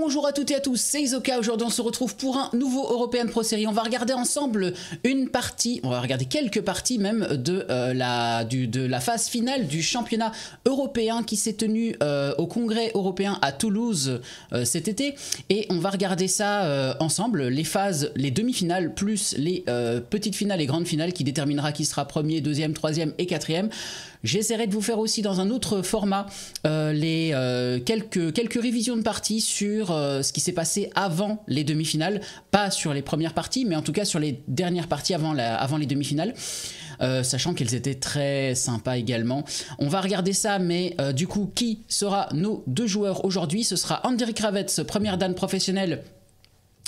Bonjour à toutes et à tous, c'est Isoka. Aujourd'hui, on se retrouve pour un nouveau European Pro Série. On va regarder ensemble une partie, on va regarder quelques parties même de, euh, la, du, de la phase finale du championnat européen qui s'est tenu euh, au congrès européen à Toulouse euh, cet été. Et on va regarder ça ensemble, les phases, les demi-finales, plus les petites finales et grandes finales qui déterminera qui sera premier, deuxième, troisième et quatrième. J'essaierai de vous faire aussi dans un autre format les quelques, quelques révisions de parties sur euh, ce qui s'est passé avant les demi-finales, pas sur les premières parties, mais en tout cas sur les dernières parties avant, la, avant les demi-finales. Euh, sachant qu'elles étaient très sympas également. On va regarder ça, mais euh, du coup, qui sera nos deux joueurs aujourd'hui Ce sera Andy Kravets, première dan professionnelle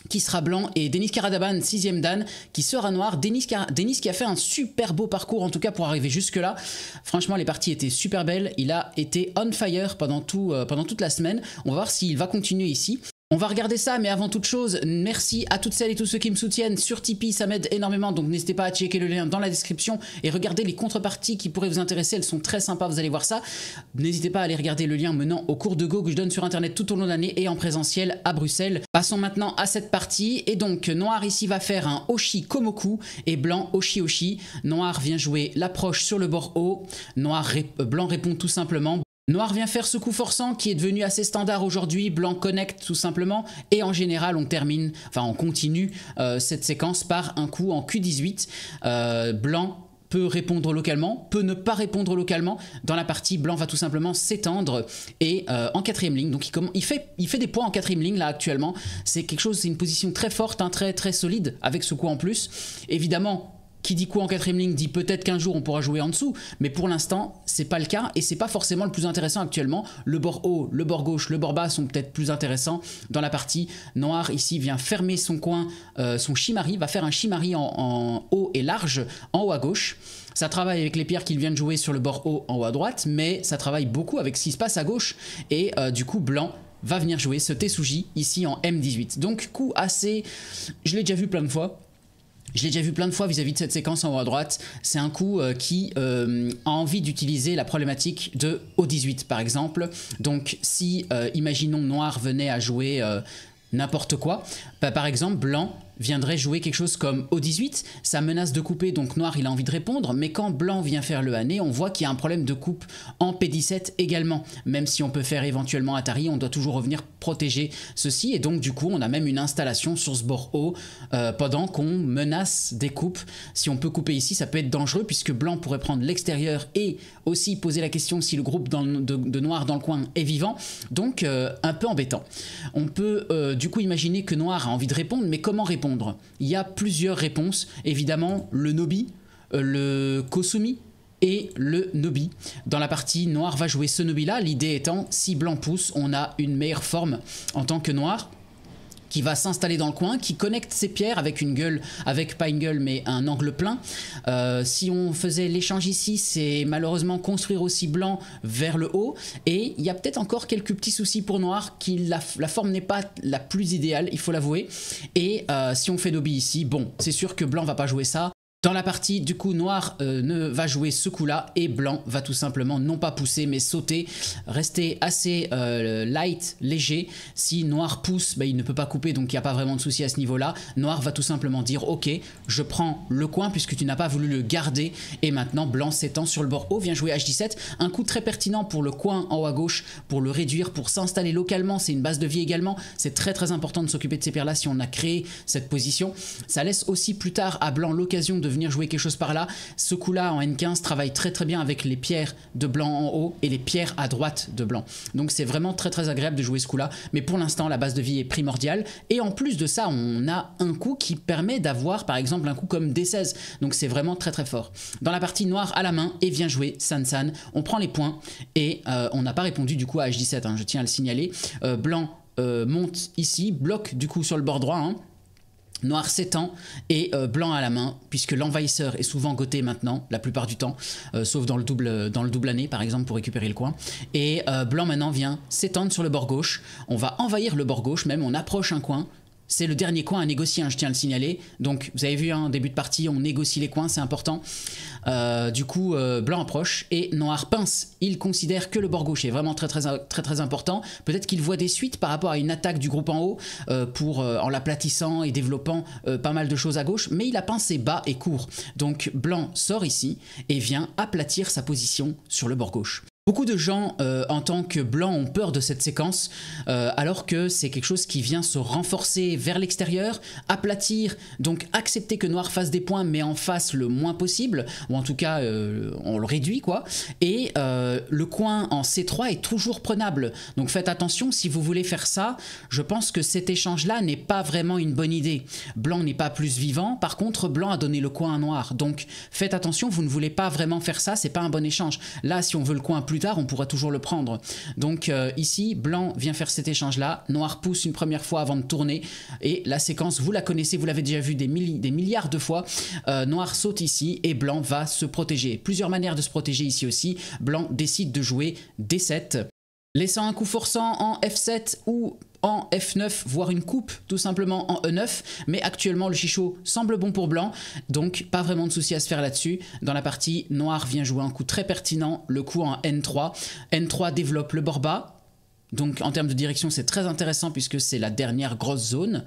qui sera blanc, et Denis Karadaban, sixième Dan, qui sera noir. Denis, qui a fait un super beau parcours, en tout cas pour arriver jusque-là. Franchement, les parties étaient super belles. Il a été on fire pendant, tout, euh, pendant toute la semaine. On va voir s'il va continuer ici. On va regarder ça, mais avant toute chose, merci à toutes celles et tous ceux qui me soutiennent sur Tipeee, ça m'aide énormément, donc n'hésitez pas à checker le lien dans la description et regardez les contreparties qui pourraient vous intéresser, elles sont très sympas, vous allez voir ça. N'hésitez pas à aller regarder le lien menant au cours de Go que je donne sur internet tout au long de l'année et en présentiel à Bruxelles. Passons maintenant à cette partie, et donc Noir ici va faire un Oshi Komoku et Blanc Oshi Oshi. Noir vient jouer l'approche sur le bord haut, Noir Blanc répond tout simplement, Noir vient faire ce coup forçant qui est devenu assez standard aujourd'hui, blanc connecte tout simplement, et en général on termine, enfin on continue euh, cette séquence par un coup en Q18, euh, blanc peut répondre localement, peut ne pas répondre localement. Dans la partie, blanc va tout simplement s'étendre et euh, en quatrième ligne. Donc il, fait, des points en quatrième ligne là actuellement. C'est quelque chose, c'est une position très forte, hein, très très solide avec ce coup en plus. Évidemment, qui dit quoi en quatrième ligne dit peut-être qu'un jour on pourra jouer en dessous, mais pour l'instant c'est pas le cas et c'est pas forcément le plus intéressant actuellement. Le bord haut, le bord gauche, le bord bas sont peut-être plus intéressants dans la partie. Noir ici vient fermer son coin, euh, son shimari, va faire un shimari en, haut et large en haut à gauche. Ça travaille avec les pierres qu'il vient de jouer sur le bord haut en haut à droite, mais ça travaille beaucoup avec ce qui se passe à gauche et euh, du coup blanc va venir jouer ce tesuji ici en M18. Donc coup assez, je l'ai déjà vu plein de fois, je l'ai déjà vu plein de fois vis-à-vis de cette séquence en haut à droite. C'est un coup euh, qui euh, a envie d'utiliser la problématique de O18 par exemple. Donc si, euh, imaginons, Noir venait à jouer n'importe quoi, bah, par exemple, Blanc viendrait jouer quelque chose comme O18, ça menace de couper, donc noir il a envie de répondre, mais quand blanc vient faire le hané, on voit qu'il y a un problème de coupe en P17 également. Même si on peut faire éventuellement Atari, on doit toujours revenir protéger ceci, et donc du coup on a même une installation sur ce bord haut euh, pendant qu'on menace des coupes. Si on peut couper ici, ça peut être dangereux puisque blanc pourrait prendre l'extérieur et aussi poser la question si le groupe de, noir dans le coin est vivant, donc euh, un peu embêtant. On peut euh, du coup imaginer que noir a envie de répondre, mais comment répondre il y a plusieurs réponses, évidemment le Nobi, euh, le Kosumi, et le Nobi. Dans la partie noire va jouer ce Nobi là, l'idée étant si blanc pousse, on a une meilleure forme en tant que noir qui va s'installer dans le coin, qui connecte ses pierres avec une gueule, avec pas une gueule mais un angle plein. Euh, si on faisait l'échange ici, c'est malheureusement construire aussi blanc vers le haut et il y a peut-être encore quelques petits soucis pour noir qui la, forme n'est pas la plus idéale, il faut l'avouer. Et euh, si on fait Dobby ici, bon, c'est sûr que blanc va pas jouer ça, dans la partie, du coup, noir euh, ne va jouer ce coup-là et blanc va tout simplement non pas pousser mais sauter, rester assez euh, light, léger. Si noir pousse, bah, il ne peut pas couper donc il n'y a pas vraiment de souci à ce niveau-là. Noir va tout simplement dire ok, je prends le coin puisque tu n'as pas voulu le garder et maintenant blanc s'étend sur le bord haut, vient jouer H17. Un coup très pertinent pour le coin en haut à gauche, pour le réduire, pour s'installer localement, c'est une base de vie également. C'est très très important de s'occuper de ces paires-là si on a créé cette position. Ça laisse aussi plus tard à blanc l'occasion de venir jouer quelque chose par là. Ce coup-là en N15 travaille très très bien avec les pierres de blanc en haut et les pierres à droite de blanc. Donc c'est vraiment très très agréable de jouer ce coup-là. Mais pour l'instant, la base de vie est primordiale. Et en plus de ça, on a un coup qui permet d'avoir par exemple un coup comme D16. Donc c'est vraiment très très fort. Dans la partie noire à la main, et eh vient jouer San. On prend les points et euh, on n'a pas répondu du coup à H17, hein. je tiens à le signaler. Euh, blanc euh, monte ici, bloque du coup sur le bord droit. Hein. Noir s'étend et euh, blanc à la main, puisque l'envahisseur est souvent goté maintenant, la plupart du temps, euh, sauf dans le, double, dans le double année par exemple pour récupérer le coin. Et euh, blanc maintenant vient s'étendre sur le bord gauche, on va envahir le bord gauche même, on approche un coin, c'est le dernier coin à négocier, hein, je tiens à le signaler. Donc vous avez vu, en hein, début de partie, on négocie les coins, c'est important. Euh, du coup, euh, blanc approche et noir pince. Il considère que le bord gauche est vraiment très très très, très important. Peut-être qu'il voit des suites par rapport à une attaque du groupe en haut euh, pour, en l'aplatissant et développant pas mal de choses à gauche, mais il a pincé bas et court. Donc blanc sort ici et vient aplatir sa position sur le bord gauche. Beaucoup de gens euh, en tant que blanc ont peur de cette séquence, euh, alors que c'est quelque chose qui vient se renforcer vers l'extérieur, aplatir, donc accepter que noir fasse des points mais en face le moins possible, ou en tout cas euh, on le réduit quoi, et le coin en C3 est toujours prenable. Donc faites attention, si vous voulez faire ça, je pense que cet échange là n'est pas vraiment une bonne idée. Blanc n'est pas plus vivant, par contre blanc a donné le coin à noir, donc faites attention, vous ne voulez pas vraiment faire ça, c'est pas un bon échange. Là si on veut le coin plus tard, on pourra toujours le prendre. Donc euh, ici, blanc vient faire cet échange-là, noir pousse une première fois avant de tourner, et la séquence, vous la connaissez, vous l'avez déjà vu des, milliers des, milliards de fois, euh, noir saute ici, et blanc va se protéger. Plusieurs manières de se protéger ici aussi, blanc décide de jouer D7, laissant un coup forçant en F7 ou en F9, voire une coupe tout simplement en E9, mais actuellement le chichot semble bon pour blanc, donc pas vraiment de souci à se faire là-dessus. Dans la partie, noir vient jouer un coup très pertinent, le coup en N3. N3 développe le bord bas, donc en termes de direction c'est très intéressant puisque c'est la dernière grosse zone,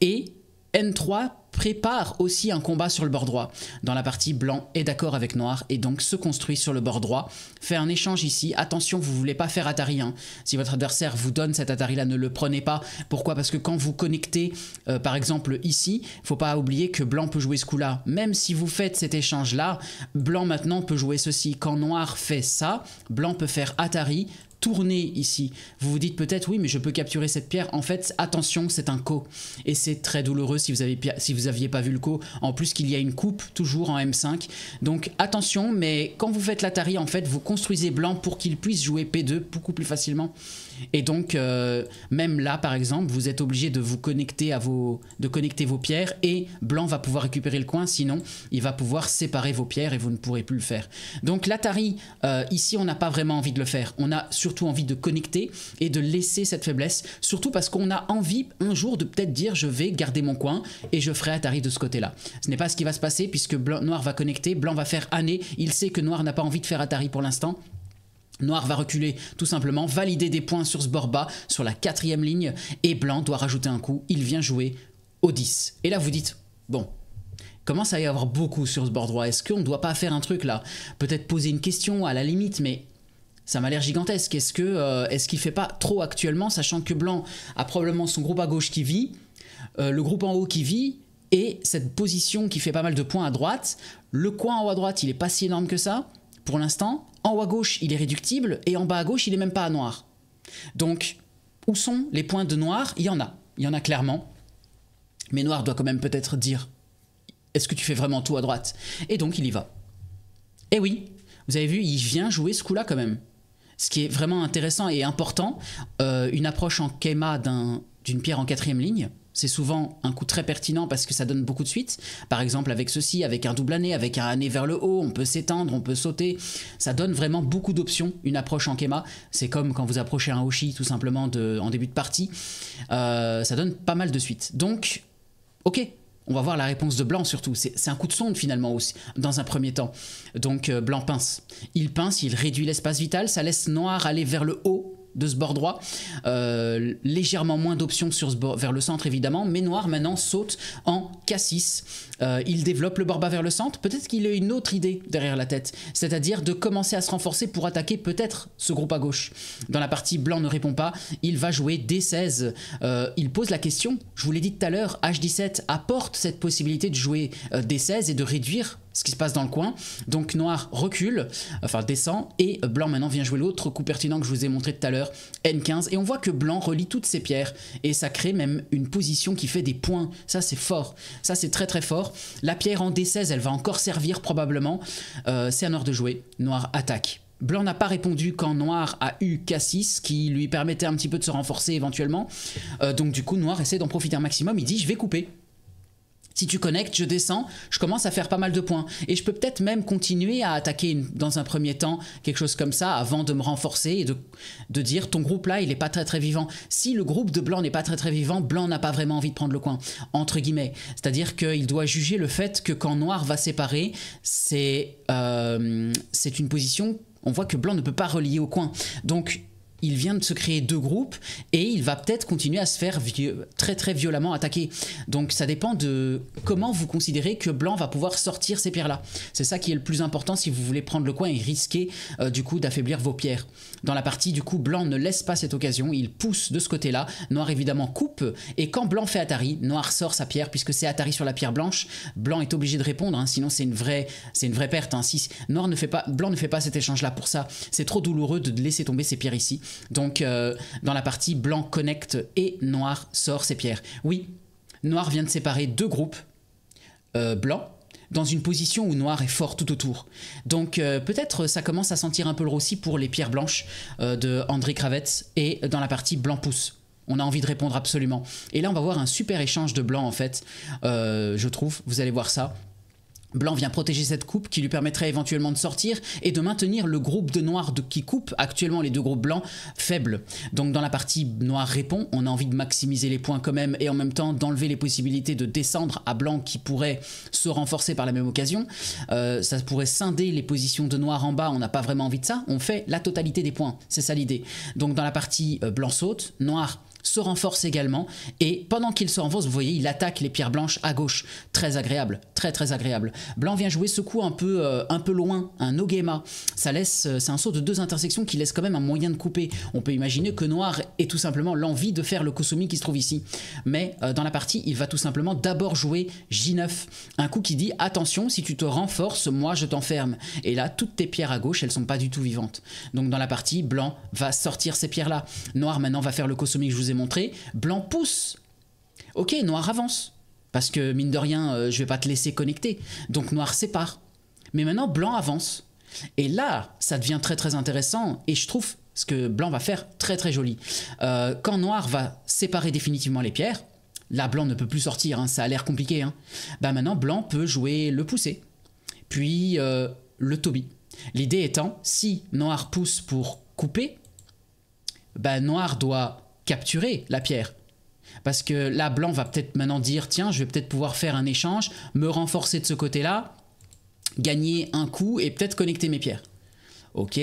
et N3 prépare aussi un combat sur le bord droit. Dans la partie, blanc est d'accord avec noir et donc se construit sur le bord droit. Fait un échange ici. Attention, vous voulez pas faire Atari. Si votre adversaire vous donne cet Atari-là, ne le prenez pas. Pourquoi Parce que quand vous connectez, euh, par exemple ici, faut pas oublier que blanc peut jouer ce coup-là. Même si vous faites cet échange-là, blanc maintenant peut jouer ceci. Quand noir fait ça, blanc peut faire Atari, tourner ici. Vous vous dites peut-être oui, mais je peux capturer cette pierre. En fait, attention, c'est un co. Et c'est très douloureux si vous avez si vous aviez pas vu le co. En plus qu'il y a une coupe toujours en M5. Donc attention, mais quand vous faites l'Atari, en fait, vous construisez blanc pour qu'il puisse jouer P2 beaucoup plus facilement. Et donc, euh, même là, par exemple, vous êtes obligé de vous connecter à vos, de connecter vos pierres et blanc va pouvoir récupérer le coin, sinon il va pouvoir séparer vos pierres et vous ne pourrez plus le faire. Donc l'Atari, euh, ici, on n'a pas vraiment envie de le faire. On a surtout envie de connecter et de laisser cette faiblesse, surtout parce qu'on a envie un jour de peut-être dire je vais garder mon coin et je ferai Atari de ce côté-là. Ce n'est pas ce qui va se passer puisque noir va connecter, blanc va faire année, il sait que noir n'a pas envie de faire Atari pour l'instant. Noir va reculer tout simplement, valider des points sur ce bord bas, sur la quatrième ligne, et blanc doit rajouter un coup, il vient jouer au 10. Et là vous dites, bon, commence à y avoir beaucoup sur ce bord droit, est-ce qu'on ne doit pas faire un truc là Peut-être poser une question à la limite, mais ça m'a l'air gigantesque, est-ce euh, qu'il ne fait pas trop actuellement, sachant que blanc a probablement son groupe à gauche qui vit, euh, le groupe en haut qui vit, et cette position qui fait pas mal de points à droite, le coin en haut à droite il est pas si énorme que ça, pour l'instant. En haut à gauche, il est réductible et en bas à gauche, il n'est même pas à noir. Donc, où sont les points de noir Il y en a. Il y en a clairement. Mais noir doit quand même peut-être dire est-ce que tu fais vraiment tout à droite Et donc, il y va. Et eh oui, vous avez vu, il vient jouer ce coup-là quand même. Ce qui est vraiment intéressant et important, euh, une approche en kéma d'une pierre en quatrième ligne, c'est souvent un coup très pertinent parce que ça donne beaucoup de suites. Par exemple, avec ceci, avec un double année, avec un année vers le haut, on peut s'étendre, on peut sauter. Ça donne vraiment beaucoup d'options, une approche en kema, C'est comme quand vous approchez un Hoshi tout simplement en début de partie. Euh, ça donne pas mal de suites. Donc, ok, on va voir la réponse de Blanc surtout. C'est un coup de sonde finalement aussi, dans un premier temps. Donc euh, Blanc pince. Il pince, il réduit l'espace vital, ça laisse Noir aller vers le haut de ce bord droit. Euh, légèrement moins d'options sur vers le centre évidemment, mais Noir maintenant saute en K6. Euh, il développe le bord bas vers le centre. Peut-être qu'il a une autre idée derrière la tête, c'est-à-dire de commencer à se renforcer pour attaquer peut-être ce groupe à gauche. Dans la partie blanc ne répond pas, il va jouer D16. Euh, il pose la question, je vous l'ai dit tout à l'heure, H17 apporte cette possibilité de jouer D16 et de réduire ce qui se passe dans le coin. Donc noir recule, enfin descend, et blanc maintenant vient jouer l'autre coup pertinent que je vous ai montré tout à l'heure, N15. Et on voit que blanc relie toutes ses pierres, et ça crée même une position qui fait des points. Ça c'est fort, ça c'est très très fort. La pierre en D16, elle va encore servir probablement. Euh, c'est un ordre de jouer, noir attaque. Blanc n'a pas répondu quand Noir a eu K6, qui lui permettait un petit peu de se renforcer éventuellement. Euh, donc du coup, Noir essaie d'en profiter un maximum. Il dit, je vais couper. Si tu connectes, je descends, je commence à faire pas mal de points. Et je peux peut-être même continuer à attaquer dans un premier temps quelque chose comme ça avant de me renforcer et de, de dire ton groupe là, il n'est pas très très vivant. Si le groupe de Blanc n'est pas très très vivant, Blanc n'a pas vraiment envie de prendre le coin, entre guillemets. C'est-à-dire qu'il doit juger le fait que quand Noir va séparer, c'est euh, une position on voit que blanc ne peut pas relier au coin. Donc il vient de se créer deux groupes et il va peut-être continuer à se faire très très violemment attaquer. Donc ça dépend de comment vous considérez que Blanc va pouvoir sortir ces pierres-là. C'est ça qui est le plus important si vous voulez prendre le coin et risquer euh, du coup d'affaiblir vos pierres. Dans la partie du coup Blanc ne laisse pas cette occasion, il pousse de ce côté-là, Noir évidemment coupe et quand Blanc fait Atari, Noir sort sa pierre puisque c'est Atari sur la pierre blanche, Blanc est obligé de répondre, hein, sinon c'est une vraie une vraie perte. Hein. Noir ne fait pas, Blanc ne fait pas cet échange-là pour ça, c'est trop douloureux de laisser tomber ses pierres ici. Donc, euh, dans la partie blanc connecte et noir sort ses pierres. Oui, noir vient de séparer deux groupes, euh, blancs dans une position où noir est fort tout autour. Donc, euh, peut-être ça commence à sentir un peu le rossi pour les pierres blanches de André Kravets et dans la partie blanc pousse. On a envie de répondre absolument. Et là, on va voir un super échange de blanc, en fait, je trouve. Vous allez voir ça. Blanc vient protéger cette coupe qui lui permettrait éventuellement de sortir et de maintenir le groupe de noirs qui coupe actuellement les deux groupes blancs faibles. Donc dans la partie noir répond, on a envie de maximiser les points quand même et en même temps d'enlever les possibilités de descendre à blanc qui pourrait se renforcer par la même occasion. Euh, ça pourrait scinder les positions de noir en bas, on n'a pas vraiment envie de ça. On fait la totalité des points, c'est ça l'idée. Donc dans la partie euh, blanc saute, noir se renforce également. Et pendant qu'il se renforce, vous voyez, il attaque les pierres blanches à gauche. Très agréable, très très agréable. Blanc vient jouer ce coup un peu, euh, un peu loin, un Nogema. Ça laisse, euh, c'est un saut de deux intersections qui laisse quand même un moyen de couper. On peut imaginer que Noir ait tout simplement l'envie de faire le Kosumi qui se trouve ici. Mais euh, dans la partie, il va tout simplement d'abord jouer J9. Un coup qui dit attention, si tu te renforces, moi je t'enferme. Et là, toutes tes pierres à gauche, elles sont pas du tout vivantes. Donc dans la partie, Blanc va sortir ces pierres-là. Noir maintenant va faire le Kosumi que je vous ai montrer. blanc pousse. Ok, noir avance. Parce que mine de rien, euh, je vais pas te laisser connecter. Donc noir sépare. Mais maintenant, blanc avance. Et là, ça devient très très intéressant. Et je trouve ce que blanc va faire très très joli. Euh, quand noir va séparer définitivement les pierres, là blanc ne peut plus sortir, hein. ça a l'air compliqué. Hein. Bah, maintenant, blanc peut jouer le pousser, puis euh, le toby. L'idée étant, si noir pousse pour couper, bah, noir doit capturer la pierre. Parce que là, Blanc va peut-être maintenant dire, tiens, je vais peut-être pouvoir faire un échange, me renforcer de ce côté-là, gagner un coup et peut-être connecter mes pierres. Ok,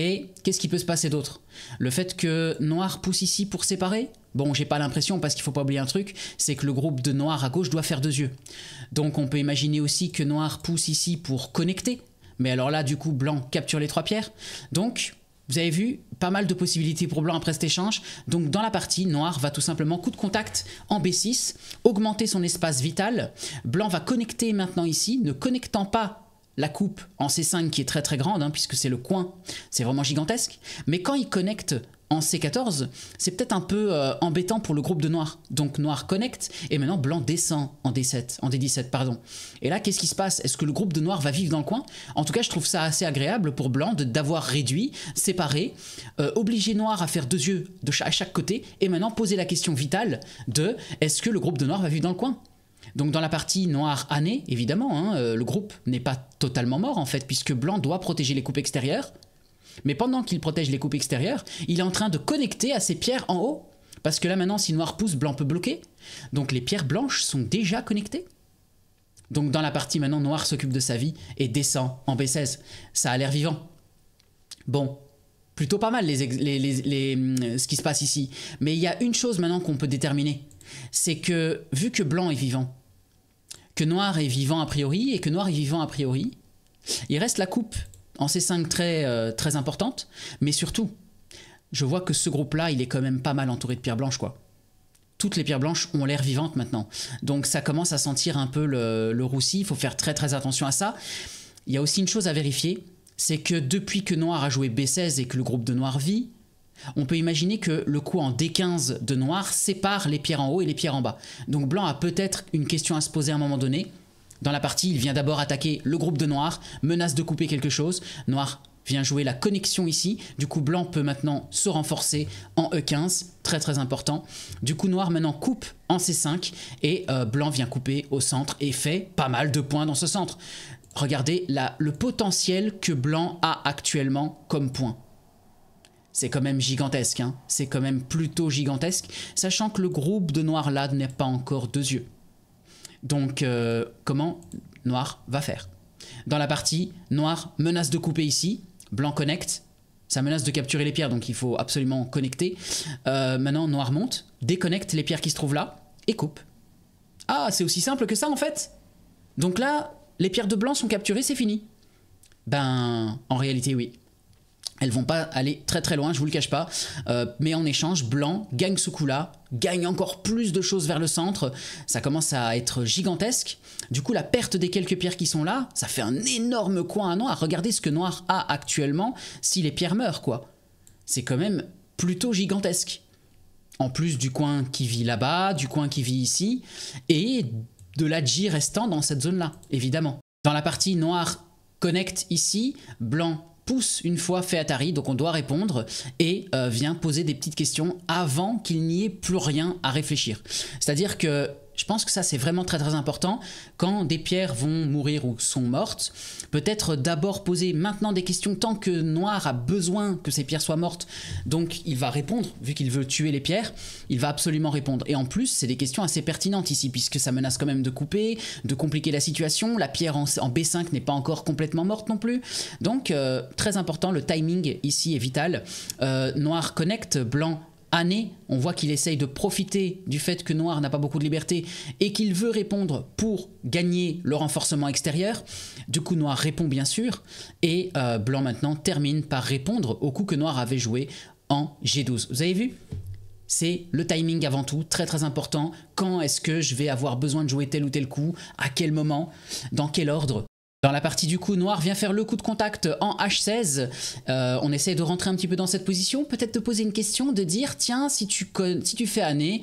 qu'est-ce qui peut se passer d'autre Le fait que Noir pousse ici pour séparer Bon, j'ai pas l'impression parce qu'il faut pas oublier un truc, c'est que le groupe de Noir à gauche doit faire deux yeux. Donc on peut imaginer aussi que Noir pousse ici pour connecter. Mais alors là, du coup, Blanc capture les trois pierres. Donc, vous avez vu pas mal de possibilités pour blanc après cet échange. Donc dans la partie, noir va tout simplement coup de contact en B6, augmenter son espace vital. Blanc va connecter maintenant ici, ne connectant pas la coupe en C5 qui est très très grande, hein, puisque c'est le coin, c'est vraiment gigantesque. Mais quand il connecte en C14, c'est peut-être un peu euh, embêtant pour le groupe de noir. Donc noir connecte, et maintenant blanc descend en d en D17, pardon. Et là, qu'est-ce qui se passe Est-ce que le groupe de noir va vivre dans le coin En tout cas, je trouve ça assez agréable pour blanc d'avoir réduit, séparé, euh, obligé noir à faire deux yeux de à chaque côté, et maintenant poser la question vitale de est-ce que le groupe de noir va vivre dans le coin donc dans la partie noir année, évidemment, hein, euh, le groupe n'est pas totalement mort en fait, puisque blanc doit protéger les coupes extérieures, mais pendant qu'il protège les coupes extérieures, il est en train de connecter à ces pierres en haut. Parce que là maintenant, si noir pousse, blanc peut bloquer. Donc les pierres blanches sont déjà connectées. Donc dans la partie maintenant, noir s'occupe de sa vie et descend en B16. Ça a l'air vivant. Bon, plutôt pas mal euh, ce qui se passe ici. Mais il y a une chose maintenant qu'on peut déterminer. C'est que vu que blanc est vivant, que noir est vivant a priori et que noir est vivant a priori, il reste la coupe en ces cinq très euh, très importantes, mais surtout, je vois que ce groupe-là, il est quand même pas mal entouré de pierres blanches, quoi. Toutes les pierres blanches ont l'air vivantes maintenant. Donc ça commence à sentir un peu le, le roussi, il faut faire très très attention à ça. Il y a aussi une chose à vérifier, c'est que depuis que Noir a joué B16 et que le groupe de Noir vit, on peut imaginer que le coup en D15 de Noir sépare les pierres en haut et les pierres en bas. Donc Blanc a peut-être une question à se poser à un moment donné, dans la partie, il vient d'abord attaquer le groupe de Noir, menace de couper quelque chose. Noir vient jouer la connexion ici. Du coup, blanc peut maintenant se renforcer en E15, très très important. Du coup, noir maintenant coupe en C5 et euh, blanc vient couper au centre et fait pas mal de points dans ce centre. Regardez le potentiel que blanc a actuellement comme point. C'est quand même gigantesque, hein c'est quand même plutôt gigantesque, sachant que le groupe de noir là n'est pas encore deux yeux. Donc, euh, comment Noir va faire Dans la partie, Noir menace de couper ici, Blanc connecte, ça menace de capturer les pierres, donc il faut absolument connecter. Euh, maintenant, Noir monte, déconnecte les pierres qui se trouvent là, et coupe. Ah, c'est aussi simple que ça en fait Donc là, les pierres de Blanc sont capturées, c'est fini. Ben, en réalité, oui. Elles vont pas aller très très loin, je vous le cache pas. Euh, mais en échange, Blanc gagne ce coup-là, gagne encore plus de choses vers le centre. Ça commence à être gigantesque. Du coup, la perte des quelques pierres qui sont là, ça fait un énorme coin à Noir. Regardez ce que Noir a actuellement si les pierres meurent, quoi. C'est quand même plutôt gigantesque. En plus du coin qui vit là-bas, du coin qui vit ici, et de la G restant dans cette zone-là, évidemment. Dans la partie Noir connecte ici, Blanc pousse une fois fait Atari, donc on doit répondre, et euh, vient poser des petites questions avant qu'il n'y ait plus rien à réfléchir. C'est-à-dire que je pense que ça c'est vraiment très très important. Quand des pierres vont mourir ou sont mortes, peut-être d'abord poser maintenant des questions tant que Noir a besoin que ces pierres soient mortes. Donc il va répondre, vu qu'il veut tuer les pierres, il va absolument répondre. Et en plus c'est des questions assez pertinentes ici, puisque ça menace quand même de couper, de compliquer la situation. La pierre en, B5 n'est pas encore complètement morte non plus. Donc euh, très important, le timing ici est vital. Euh, noir connecte, blanc année, on voit qu'il essaye de profiter du fait que Noir n'a pas beaucoup de liberté et qu'il veut répondre pour gagner le renforcement extérieur. Du coup, Noir répond bien sûr, et euh, Blanc maintenant termine par répondre au coup que Noir avait joué en G12. Vous avez vu c'est le timing avant tout, très très important. Quand est-ce que je vais avoir besoin de jouer tel ou tel coup À quel moment Dans quel ordre dans la partie du coup, Noir vient faire le coup de contact en H16. Euh, on essaie de rentrer un petit peu dans cette position, peut-être te poser une question, de dire tiens, si tu, si tu fais année,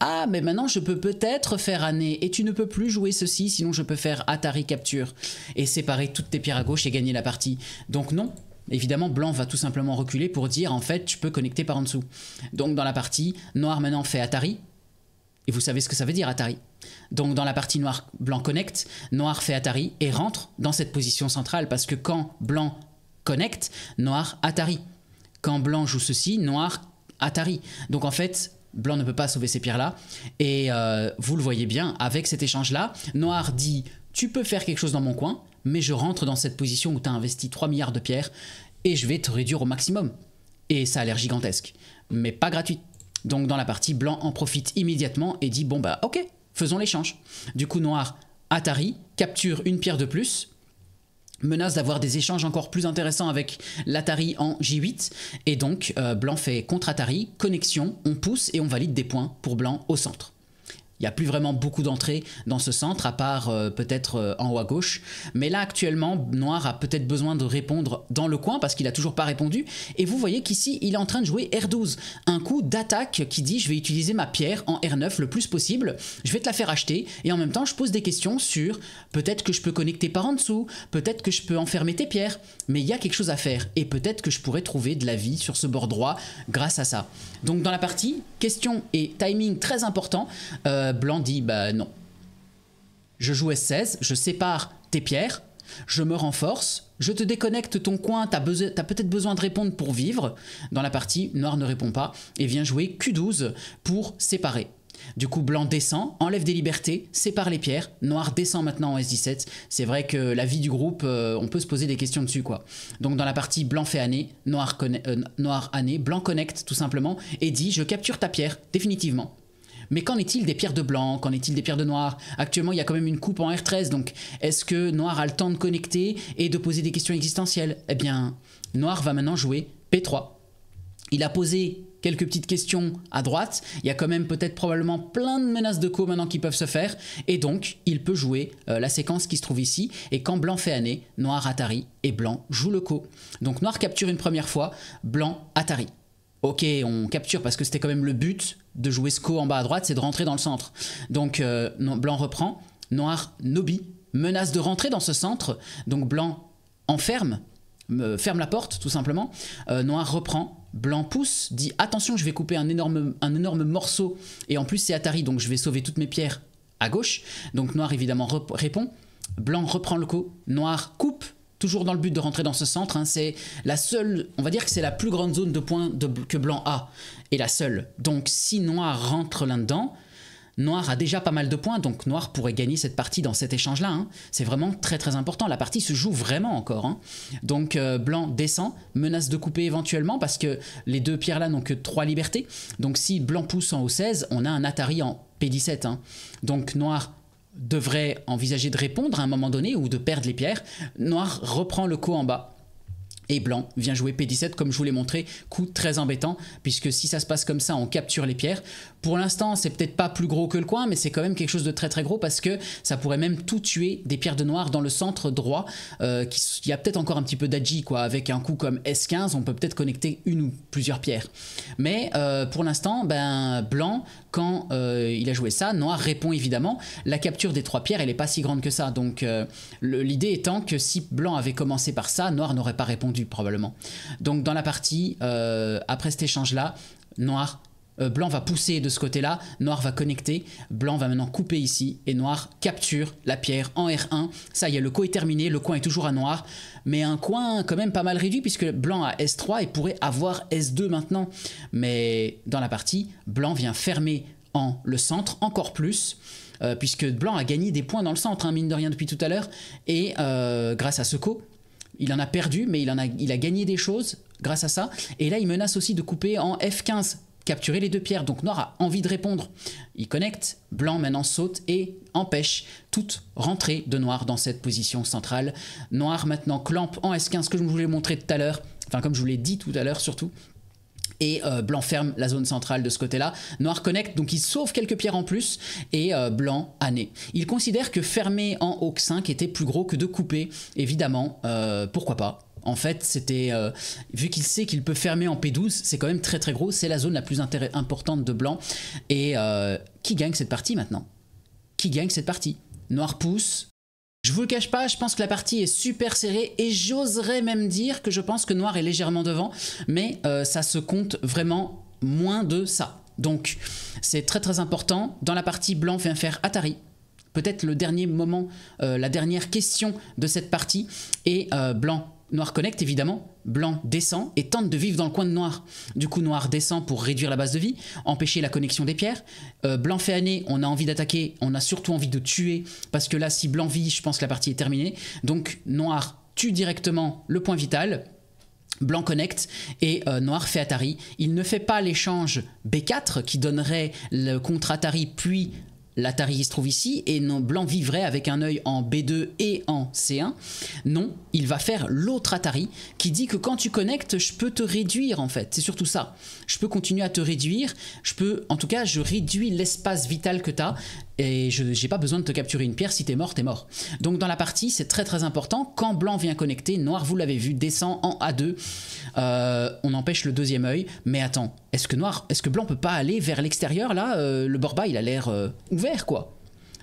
ah, mais maintenant je peux peut-être faire année et tu ne peux plus jouer ceci, sinon je peux faire Atari capture et séparer toutes tes pierres à gauche et gagner la partie. Donc non, Évidemment, blanc va tout simplement reculer pour dire en fait tu peux connecter par en dessous. Donc dans la partie, noir maintenant fait Atari, et vous savez ce que ça veut dire Atari. Donc dans la partie noir-blanc connecte, noir fait Atari et rentre dans cette position centrale parce que quand blanc connecte, noir Atari. Quand blanc joue ceci, noir Atari. Donc en fait, blanc ne peut pas sauver ces pierres-là. Et euh, vous le voyez bien, avec cet échange-là, noir dit tu peux faire quelque chose dans mon coin, mais je rentre dans cette position où tu as investi 3 milliards de pierres et je vais te réduire au maximum. Et ça a l'air gigantesque, mais pas gratuit. Donc dans la partie, blanc en profite immédiatement et dit bon bah ok, faisons l'échange. Du coup noir Atari capture une pierre de plus menace d'avoir des échanges encore plus intéressants avec l'Atari en J8 et donc euh, blanc fait contre Atari, connexion, on pousse et on valide des points pour blanc au centre. Il n'y a plus vraiment beaucoup d'entrées dans ce centre, à part euh, peut-être euh, en haut à gauche. Mais là, actuellement, Noir a peut-être besoin de répondre dans le coin parce qu'il a toujours pas répondu. Et vous voyez qu'ici, il est en train de jouer R12. Un coup d'attaque qui dit je vais utiliser ma pierre en R9 le plus possible. Je vais te la faire acheter. Et en même temps, je pose des questions sur peut-être que je peux connecter par en dessous. Peut-être que je peux enfermer tes pierres. Mais il y a quelque chose à faire. Et peut-être que je pourrais trouver de la vie sur ce bord droit grâce à ça. Donc dans la partie, question et timing très important. Euh, blanc dit Bah non. Je joue S16, je sépare tes pierres, je me renforce, je te déconnecte ton coin, t'as, as peut-être besoin de répondre pour vivre. Dans la partie, noir ne répond pas et vient jouer Q12 pour séparer. Du coup, blanc descend, enlève des libertés, sépare les pierres, noir descend maintenant en S17. C'est vrai que la vie du groupe, euh, on peut se poser des questions dessus quoi. Donc dans la partie, blanc fait année, noir, euh, noir année, blanc connecte tout simplement et dit je capture ta pierre, définitivement. Mais qu'en est-il des pierres de blanc Qu'en est-il des pierres de noir Actuellement, il y a quand même une coupe en R13, donc est-ce que Noir a le temps de connecter et de poser des questions existentielles Eh bien, Noir va maintenant jouer P3. Il a posé quelques petites questions à droite. Il y a quand même peut-être probablement plein de menaces de co maintenant qui peuvent se faire. Et donc, il peut jouer euh, la séquence qui se trouve ici. Et quand blanc fait année, noir Atari et blanc joue le co. Donc noir capture une première fois, blanc Atari ok, on capture parce que c'était quand même le but de jouer SCO en bas à droite, c'est de rentrer dans le centre. Donc euh, blanc reprend, noir Nobi menace de rentrer dans ce centre, donc blanc enferme, ferme la porte tout simplement, euh, noir reprend. Blanc pousse, dit attention, je vais couper un énorme, un énorme morceau et en plus c'est Atari donc je vais sauver toutes mes pierres à gauche. Donc noir évidemment répond, blanc reprend le coup, noir coupe, toujours dans le but de rentrer dans ce centre. Hein, c'est la seule, on va dire que c'est la plus grande zone de points que blanc a, et la seule. Donc si noir rentre là-dedans, Noir a déjà pas mal de points, donc Noir pourrait gagner cette partie dans cet échange-là. Hein. C'est vraiment très très important. La partie se joue vraiment encore. Hein. Donc euh, Blanc descend, menace de couper éventuellement parce que les deux pierres-là n'ont que trois libertés. Donc si Blanc pousse en haut 16 on a un Atari en P17. Donc Noir devrait envisager de répondre à un moment donné ou de perdre les pierres, Noir reprend le coup en bas et blanc vient jouer P17 comme je vous l'ai montré, coup très embêtant puisque si ça se passe comme ça on capture les pierres. Pour l'instant c'est peut-être pas plus gros que le coin mais c'est quand même quelque chose de très très gros parce que ça pourrait même tout tuer des pierres de noir dans le centre droit. Euh, qui il y a peut-être encore un petit peu d'adji quoi, avec un coup comme S15 on peut peut-être connecter une ou plusieurs pierres. Mais euh, pour l'instant ben, blanc quand euh, il a joué ça, noir répond évidemment. La capture des trois pierres elle est pas si grande que ça donc l'idée étant que si blanc avait commencé par ça, noir n'aurait pas répondu probablement. Donc dans la partie, euh, après cet échange-là, noir, euh, blanc va pousser de ce côté-là, noir va connecter, blanc va maintenant couper ici, et noir capture la pierre en R1. Ça y est, le coup est terminé, le coin est toujours à noir, mais un coin quand même pas mal réduit, puisque blanc a S3 et pourrait avoir S2 maintenant. Mais dans la partie, blanc vient fermer en le centre encore plus, euh, puisque blanc a gagné des points dans le centre, un hein, mine de rien, depuis tout à l'heure, et grâce à ce coup il en a perdu, mais il, a, gagné des choses grâce à ça. Et là, il menace aussi de couper en F15, capturer les deux pierres. Donc Noir a envie de répondre. Il connecte, Blanc maintenant saute et empêche toute rentrée de Noir dans cette position centrale. Noir maintenant clampe en S15, ce que je vous voulais montrer tout à l'heure, enfin comme je vous l'ai dit tout à l'heure surtout et euh, blanc ferme la zone centrale de ce côté-là. Noir connecte, donc il sauve quelques pierres en plus, et euh, blanc blanc année. Il considère que fermer en Hawk 5 était plus gros que de couper, évidemment, euh, pourquoi pas. En fait, c'était vu qu'il sait qu'il peut fermer en P12, c'est quand même très très gros, c'est la zone la plus importante de blanc. Et qui gagne cette partie maintenant Qui gagne cette partie Noir pousse, je vous le cache pas, je pense que la partie est super serrée et j'oserais même dire que je pense que Noir est légèrement devant, mais euh, ça se compte vraiment moins de ça. Donc c'est très très important. Dans la partie, Blanc vient faire Atari. Peut-être le dernier moment, euh, la dernière question de cette partie. Et euh, Blanc Noir connecte évidemment, Blanc descend et tente de vivre dans le coin de Noir. Du coup, Noir descend pour réduire la base de vie, empêcher la connexion des pierres. Euh, blanc fait année, on a envie d'attaquer, on a surtout envie de tuer, parce que là, si Blanc vit, je pense que la partie est terminée. Donc, Noir tue directement le point vital. Blanc connecte et euh, Noir fait Atari. Il ne fait pas l'échange B4 qui donnerait le contre Atari puis l'Atari se trouve ici, et non, Blanc vivrait avec un œil en B2 et en C1. Non, il va faire l'autre Atari qui dit que quand tu connectes, je peux te réduire en fait. C'est surtout ça. Je peux continuer à te réduire. Je peux, en tout cas, je réduis l'espace vital que tu as et je n'ai pas besoin de te capturer une pierre, si t'es mort, t'es mort. Donc dans la partie, c'est très très important, quand blanc vient connecter, noir, vous l'avez vu, descend en A2, euh, on empêche le deuxième œil, mais attends, est-ce que noir, est-ce que blanc peut pas aller vers l'extérieur là euh, Le Borba, il a l'air euh, ouvert quoi.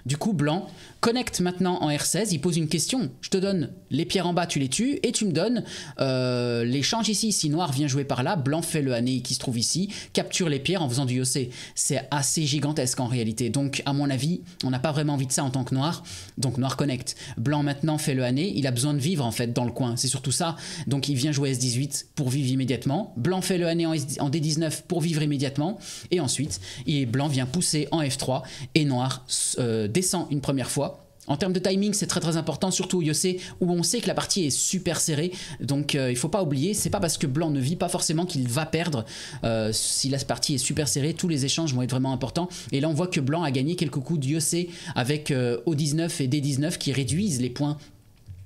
Du coup, blanc connecte maintenant en R16, il pose une question. Je te donne les pierres en bas, tu les tues, et tu me donnes euh, l'échange ici. Si noir vient jouer par là, blanc fait le Hané e qui se trouve ici, capture les pierres en faisant du IOC. C'est assez gigantesque en réalité. Donc, à mon avis, on n'a pas vraiment envie de ça en tant que noir. Donc, noir connecte. Blanc maintenant fait le Hané e il a besoin de vivre en fait dans le coin. C'est surtout ça. Donc, il vient jouer S18 pour vivre immédiatement. Blanc fait le année en, D19 pour vivre immédiatement. Et ensuite, et blanc vient pousser en F3 et noir euh, descend une première fois. En termes de timing, c'est très très important, surtout au Yossé, où on sait que la partie est super serrée. Donc il euh, il faut pas oublier, c'est pas parce que Blanc ne vit pas forcément qu'il va perdre. Euh, si la partie est super serrée, tous les échanges vont être vraiment importants. Et là, on voit que Blanc a gagné quelques coups de Yossé avec euh, O19 et D19 qui réduisent les points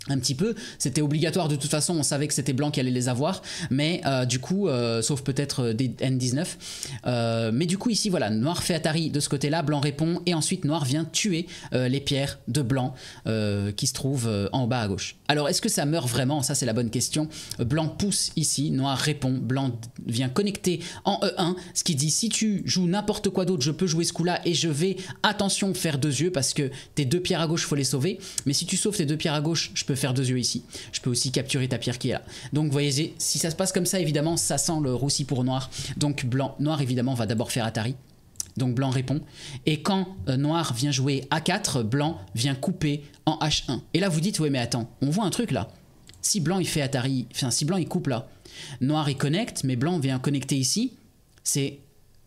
un petit peu, c'était obligatoire de toute façon, on savait que c'était blanc qui allait les avoir, mais euh, du coup, euh, sauf peut-être euh, des N19, mais du coup ici voilà, noir fait Atari de ce côté-là, blanc répond, et ensuite noir vient tuer les pierres de blanc qui se trouvent en bas à gauche. Alors est-ce que ça meurt vraiment Ça c'est la bonne question. Blanc pousse ici, noir répond, blanc vient connecter en E1, ce qui dit si tu joues n'importe quoi d'autre, je peux jouer ce coup-là et je vais, attention, faire deux yeux parce que tes deux pierres à gauche, faut les sauver, mais si tu sauves tes deux pierres à gauche, je peux faire deux yeux ici. Je peux aussi capturer ta pierre qui est là. Donc vous voyez, si ça se passe comme ça, évidemment, ça sent le roussi pour noir. Donc blanc, noir évidemment va d'abord faire Atari. Donc blanc répond. Et quand euh, noir vient jouer A4, blanc vient couper en H1. Et là vous dites, oui mais attends, on voit un truc là. Si blanc il fait Atari, enfin si blanc il coupe là, noir il connecte, mais blanc vient connecter ici, c'est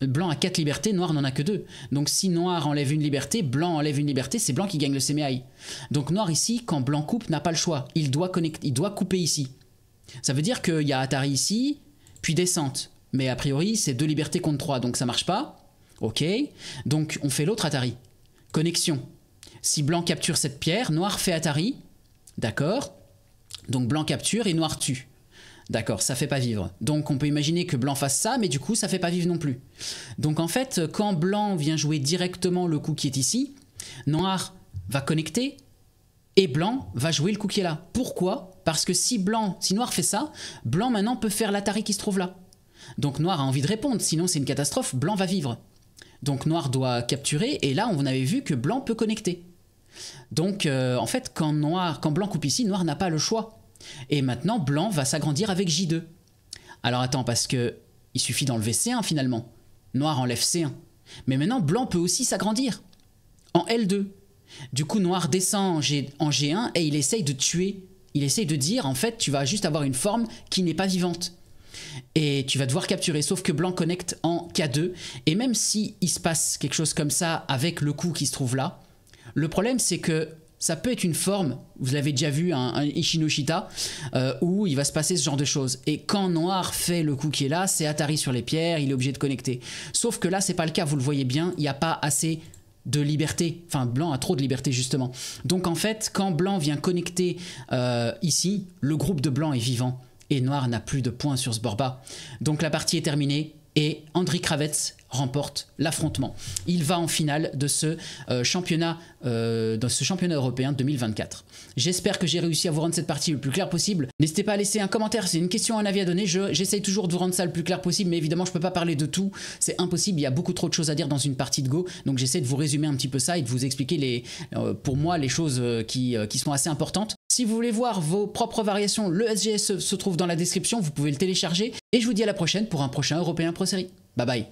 Blanc a quatre libertés, noir n'en a que deux. Donc si noir enlève une liberté, blanc enlève une liberté, c'est blanc qui gagne le CMI. Donc noir ici, quand blanc coupe, n'a pas le choix. Il doit, il doit couper ici. Ça veut dire qu'il y a Atari ici, puis descente. Mais a priori, c'est deux libertés contre 3, donc ça marche pas. Ok, donc on fait l'autre Atari. Connexion. Si blanc capture cette pierre, noir fait Atari. D'accord Donc blanc capture et noir tue. D'accord, ça fait pas vivre. Donc on peut imaginer que blanc fasse ça, mais du coup ça fait pas vivre non plus. Donc en fait, quand blanc vient jouer directement le coup qui est ici, noir va connecter et blanc va jouer le coup qui est là. Pourquoi Parce que si blanc, si noir fait ça, blanc maintenant peut faire l'atari qui se trouve là. Donc noir a envie de répondre, sinon c'est une catastrophe, blanc va vivre. Donc noir doit capturer, et là on avait vu que blanc peut connecter. Donc euh, en fait, quand, noir, quand blanc coupe ici, noir n'a pas le choix. Et maintenant, blanc va s'agrandir avec J2. Alors attends, parce que il suffit d'enlever C1 finalement. Noir enlève C1. Mais maintenant, blanc peut aussi s'agrandir en L2. Du coup, noir descend en, G, en 1 et il essaye de tuer. Il essaye de dire, en fait, tu vas juste avoir une forme qui n'est pas vivante. Et tu vas devoir capturer, sauf que blanc connecte en K2. Et même si il se passe quelque chose comme ça avec le coup qui se trouve là, le problème c'est que ça peut être une forme, vous l'avez déjà vu, un, Ishinoshita, euh, où il va se passer ce genre de choses. Et quand Noir fait le coup qui est là, c'est Atari sur les pierres, il est obligé de connecter. Sauf que là, c'est pas le cas, vous le voyez bien, il n'y a pas assez de liberté. Enfin, Blanc a trop de liberté, justement. Donc en fait, quand Blanc vient connecter euh, ici, le groupe de Blanc est vivant. Et Noir n'a plus de points sur ce bord bas. Donc la partie est terminée, et Andriy Kravets remporte l'affrontement. Il va en finale de ce, euh, championnat, euh, de ce championnat européen 2024. J'espère que j'ai réussi à vous rendre cette partie le plus clair possible. N'hésitez pas à laisser un commentaire, c'est une question, un avis à donner. J'essaye j'essaie toujours de vous rendre ça le plus clair possible, mais évidemment, je ne peux pas parler de tout. C'est impossible, il y a beaucoup trop de choses à dire dans une partie de Go. Donc j'essaie de vous résumer un petit peu ça et de vous expliquer, les, euh, pour moi, les choses euh, qui sont assez importantes. Si vous voulez voir vos propres variations, le SGS se trouve dans la description, vous pouvez le télécharger. Et je vous dis à la prochaine pour un prochain Européen Pro Série. Bye bye